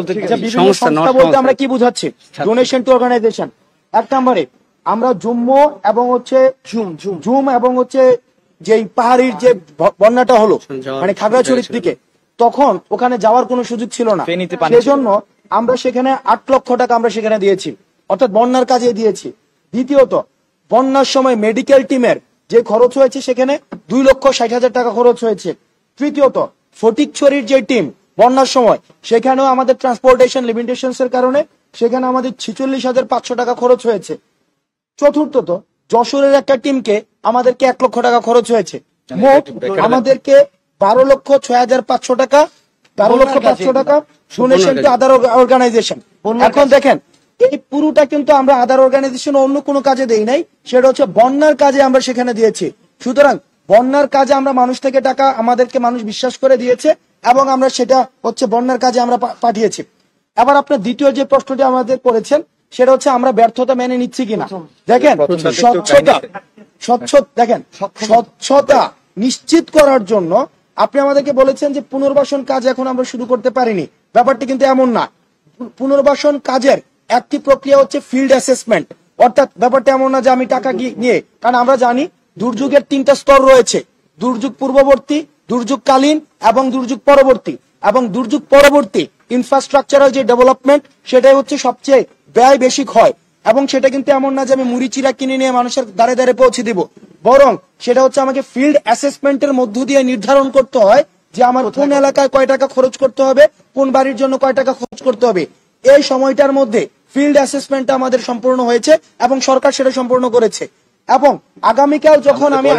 আচ্ছা, আমরা কি বুঝাচ্ছি ডোনেশন টু অর্গানাইজেশন এক নম্বরে আমরা এবং হচ্ছে জুম এবং হচ্ছে যে পাহাড়ির যে বন্যাটা হলো মানে খাগড়াছড়ির দিকে তখন ওখানে যাওয়ার কোনো সুযোগ ছিল না সেজন্য আমরা সেখানে আট লক্ষ টাকা আমরা সেখানে দিয়েছি অর্থাৎ বন্যার কাজে দিয়েছি দ্বিতীয়ত বন্যার সময় মেডিকেল টিমের যে খরচ হয়েছে সেখানে দুই লক্ষ ষাট হাজার টাকা খরচ হয়েছে তৃতীয়ত ফটিকছড়ির যে টিম বন্যার সময় সেখানেও আমাদের ট্রান্সপোর্টেশন লিমিটেশন এর কারণে সেখানে আমাদের ছিচল্লিশ হাজার পাঁচশো টাকা খরচ হয়েছে চতুর্থত যশোরের একটা টিমকে আমাদেরকে এক লক্ষ টাকা খরচ হয়েছে মোট আমাদেরকে বারো লক্ষ ছয় হাজার পাঁচশো টাকা বারো লক্ষ পাঁচশো টাকা শুনেছেন টু আদার অর্গানাইজেশন এখন দেখেন এই পুরোটা কিন্তু আমরা আদার অর্গানাইজেশন অন্য কোনো কাজে দেই নাই সেটা হচ্ছে বন্যার কাজে আমরা সেখানে দিয়েছি সুতরাং বন্যার কাজে আমরা মানুষ থেকে টাকা আমাদেরকে মানুষ বিশ্বাস করে দিয়েছে এবং আমরা সেটা হচ্ছে বন্যার কাজে আমরা পাঠিয়েছি এবার আপনার দ্বিতীয় যে প্রশ্নটি আমাদের করেছেন সেটা হচ্ছে আমরা ব্যর্থতা মেনে নিচ্ছি কিনা দেখেন স্বচ্ছতা স্বচ্ছ দেখেন স্বচ্ছতা নিশ্চিত করার জন্য আপনি আমাদেরকে বলেছেন যে পুনর্বাসন কাজ এখন আমরা শুরু করতে পারিনি ব্যাপারটি কিন্তু এমন না পুনর্বাসন কাজের একটি প্রক্রিয়া হচ্ছে ফিল্ড অ্যাসেসমেন্ট অর্থাৎ ব্যাপারটা এমন না যে আমি টাকা নিয়ে কারণ আমরা জানি দুর্যোগের তিনটা স্তর রয়েছে দুর্যোগ পূর্ববর্তী দুর্যোগকালীন এবং দুর্যোগ পরবর্তী এবং দুর্যোগ পরবর্তী ইনফ্রাস্ট্রাকচারাল যে ডেভেলপমেন্ট সেটাই হচ্ছে সবচেয়ে ব্যয় বেশি হয় এবং সেটা কিন্তু এমন না যে আমি মুড়ি চিরা কিনে নিয়ে মানুষের দাঁড়ে দ্বারে পৌঁছে দিব বরং সেটা হচ্ছে আমাকে ফিল্ড অ্যাসেসমেন্টের মধ্য দিয়ে নির্ধারণ করতে হয় যে আমার কোন এলাকায় কয় টাকা খরচ করতে হবে কোন বাড়ির জন্য কয় টাকা খরচ করতে হবে এই সময়টার মধ্যে ফিল্ড অ্যাসেসমেন্টটা আমাদের সম্পূর্ণ হয়েছে এবং সরকার সেটা সম্পূর্ণ করেছে এবং আগামীকাল যখন আমি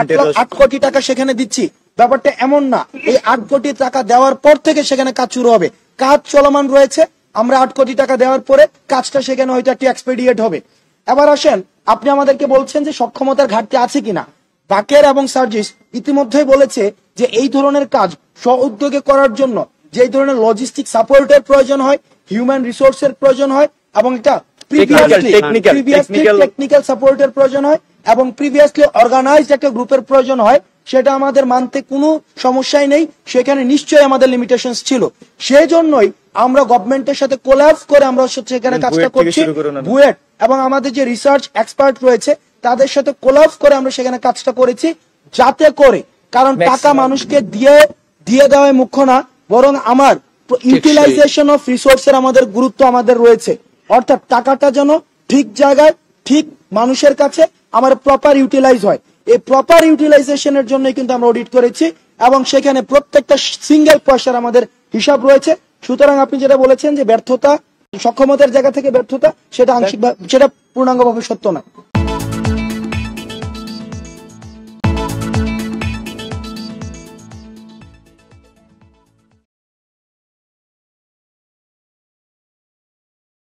আট কোটি টাকা সেখানে দিচ্ছি ব্যাপারটা এমন না এই আট কোটি টাকা দেওয়ার পর থেকে সেখানে কাজ শুরু হবে কাজ চলমান রয়েছে আমরা আট কোটি টাকা দেওয়ার পরে কাজটা সেখানে হয়তো একটি এক্সপেডিয়েট হবে এবার আসেন আপনি আমাদেরকে বলছেন যে সক্ষমতার ঘাটতি আছে কিনা বাকের এবং সার্জিস ইতিমধ্যেই বলেছে যে এই ধরনের কাজ স্ব উদ্যোগে করার জন্য যে ধরনের লজিস্টিক সাপোর্টের প্রয়োজন হয় হিউম্যান রিসোর্স এর প্রয়োজন হয় এবং একটা টেকনিক্যাল সাপোর্টের প্রয়োজন হয় এবং প্রিভিয়াসলি অর্গানাইজড একটা গ্রুপের প্রয়োজন হয় সেটা আমাদের মানতে কোনো সমস্যাই নেই সেখানে নিশ্চয়ই আমাদের লিমিটেশন ছিল সেই জন্যই আমরা গভর্নমেন্টের সাথে কোলাপ করে আমরা সেখানে কাজটা করছি বুয়েট এবং আমাদের যে রিসার্চ এক্সপার্ট রয়েছে তাদের সাথে কোলাপ করে আমরা সেখানে কাজটা করেছি যাতে করে কারণ টাকা মানুষকে দিয়ে দিয়ে দেওয়ায় মুখ্য না বরং আমার ইউটিলাইজেশন অফ এর আমাদের গুরুত্ব আমাদের রয়েছে অর্থাৎ টাকাটা যেন ঠিক জায়গায় ঠিক মানুষের কাছে আমার প্রপার ইউটিলাইজ হয় এই প্রপার ইউটিলাইজেশনের জন্য কিন্তু আমরা অডিট করেছি এবং সেখানে প্রত্যেকটা সিঙ্গেল পয়সার আমাদের হিসাব রয়েছে সুতরাং আপনি যেটা বলেছেন যে ব্যর্থতা সক্ষমতার জায়গা থেকে ব্যর্থতা সেটা আংশিক সেটা পূর্ণাঙ্গভাবে সত্য না